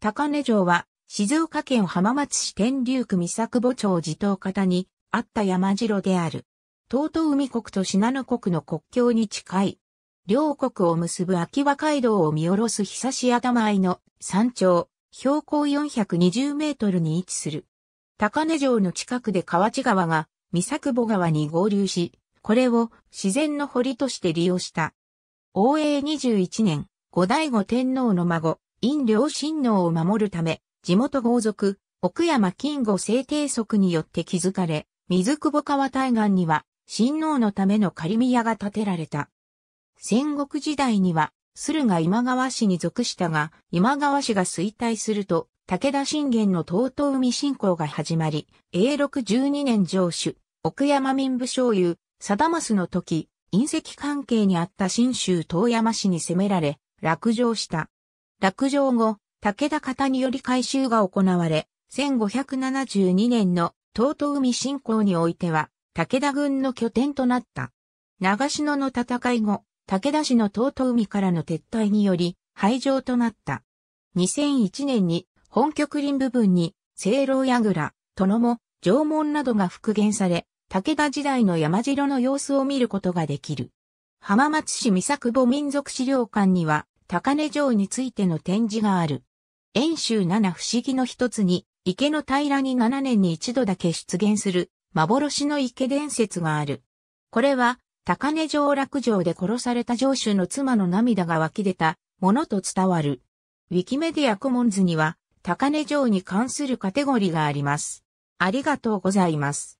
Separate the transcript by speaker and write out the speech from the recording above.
Speaker 1: 高根城は、静岡県浜松市天竜区三作母町地頭方にあった山城である。東東海国と信濃国の国境に近い。両国を結ぶ秋葉街道を見下ろす久し頭合いの山頂、標高420メートルに位置する。高根城の近くで河内川が三作母川に合流し、これを自然の堀として利用した。応永21年、後醍醐天皇の孫、陰両親能を守るため、地元豪族、奥山金吾制定則によって築かれ、水久保川対岸には、親王のための仮宮が建てられた。戦国時代には、駿河今川氏に属したが、今川氏が衰退すると、武田信玄の東東海侵攻が始まり、永禄12年上主、奥山民部将優、貞益の時、隕石関係にあった新州遠山氏に攻められ、落城した。落城後、武田方により改修が行われ、1572年の東都海侵攻においては、武田軍の拠点となった。長篠の戦い後、武田氏の東都海からの撤退により、廃城となった。2001年に、本局林部分に、聖老櫓、殿も、城門などが復元され、武田時代の山城の様子を見ることができる。浜松市三作母民族資料館には、高根城についての展示がある。遠州七不思議の一つに、池の平らに七年に一度だけ出現する幻の池伝説がある。これは、高根城落城で殺された城主の妻の涙が湧き出たものと伝わる。ウィキメディアコモンズには、高根城に関するカテゴリーがあります。ありがとうございます。